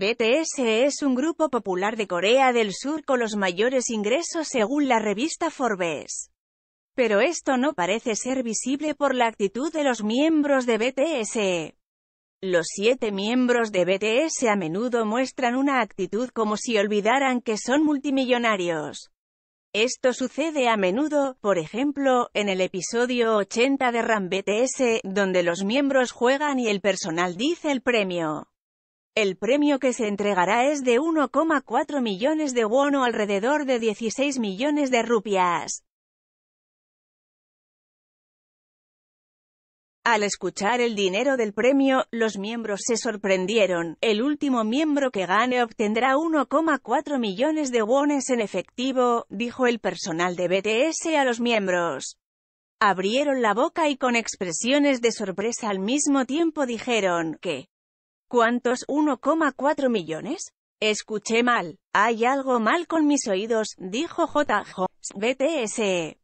BTS es un grupo popular de Corea del Sur con los mayores ingresos según la revista Forbes. Pero esto no parece ser visible por la actitud de los miembros de BTS. Los siete miembros de BTS a menudo muestran una actitud como si olvidaran que son multimillonarios. Esto sucede a menudo, por ejemplo, en el episodio 80 de Ram BTS, donde los miembros juegan y el personal dice el premio. El premio que se entregará es de 1,4 millones de won o alrededor de 16 millones de rupias. Al escuchar el dinero del premio, los miembros se sorprendieron. El último miembro que gane obtendrá 1,4 millones de wones en efectivo, dijo el personal de BTS a los miembros. Abrieron la boca y con expresiones de sorpresa al mismo tiempo dijeron que ¿Cuántos 1,4 millones? Escuché mal. Hay algo mal con mis oídos, dijo J. BTS.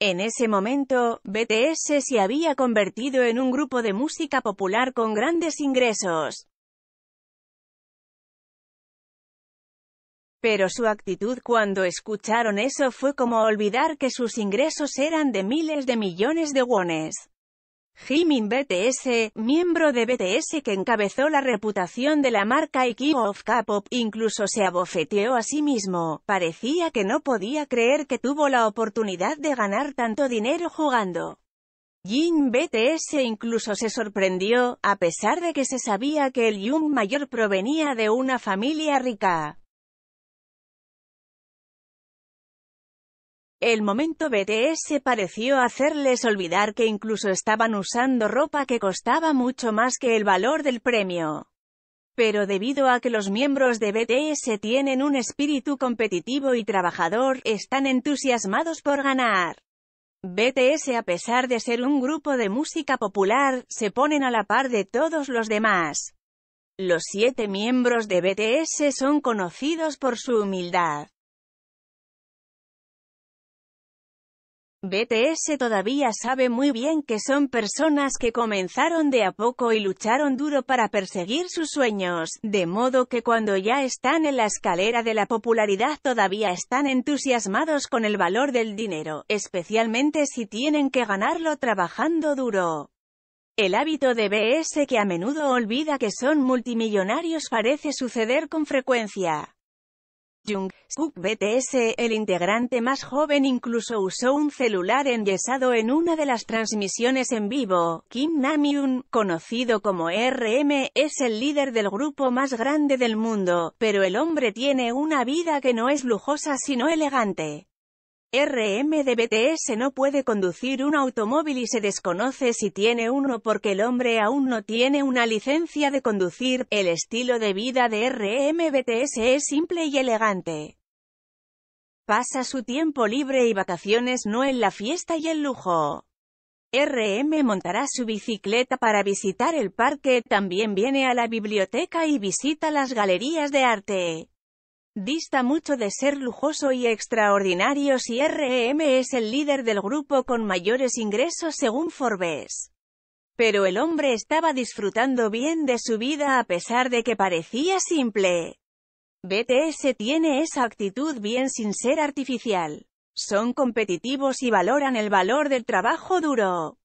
En ese momento, BTS se había convertido en un grupo de música popular con grandes ingresos. Pero su actitud cuando escucharon eso fue como olvidar que sus ingresos eran de miles de millones de wones. Jimin BTS, miembro de BTS que encabezó la reputación de la marca y of K-pop, incluso se abofeteó a sí mismo, parecía que no podía creer que tuvo la oportunidad de ganar tanto dinero jugando. Jin BTS incluso se sorprendió, a pesar de que se sabía que el Jung mayor provenía de una familia rica. El momento BTS pareció hacerles olvidar que incluso estaban usando ropa que costaba mucho más que el valor del premio. Pero debido a que los miembros de BTS tienen un espíritu competitivo y trabajador, están entusiasmados por ganar. BTS a pesar de ser un grupo de música popular, se ponen a la par de todos los demás. Los siete miembros de BTS son conocidos por su humildad. BTS todavía sabe muy bien que son personas que comenzaron de a poco y lucharon duro para perseguir sus sueños, de modo que cuando ya están en la escalera de la popularidad todavía están entusiasmados con el valor del dinero, especialmente si tienen que ganarlo trabajando duro. El hábito de BS que a menudo olvida que son multimillonarios parece suceder con frecuencia. Jung BTS, el integrante más joven incluso usó un celular enyesado en una de las transmisiones en vivo. Kim Namjoon, conocido como RM, es el líder del grupo más grande del mundo, pero el hombre tiene una vida que no es lujosa sino elegante. RM de BTS no puede conducir un automóvil y se desconoce si tiene uno porque el hombre aún no tiene una licencia de conducir. El estilo de vida de RM BTS es simple y elegante. Pasa su tiempo libre y vacaciones no en la fiesta y el lujo. RM montará su bicicleta para visitar el parque, también viene a la biblioteca y visita las galerías de arte. Dista mucho de ser lujoso y extraordinario si REM es el líder del grupo con mayores ingresos según Forbes. Pero el hombre estaba disfrutando bien de su vida a pesar de que parecía simple. BTS tiene esa actitud bien sin ser artificial. Son competitivos y valoran el valor del trabajo duro.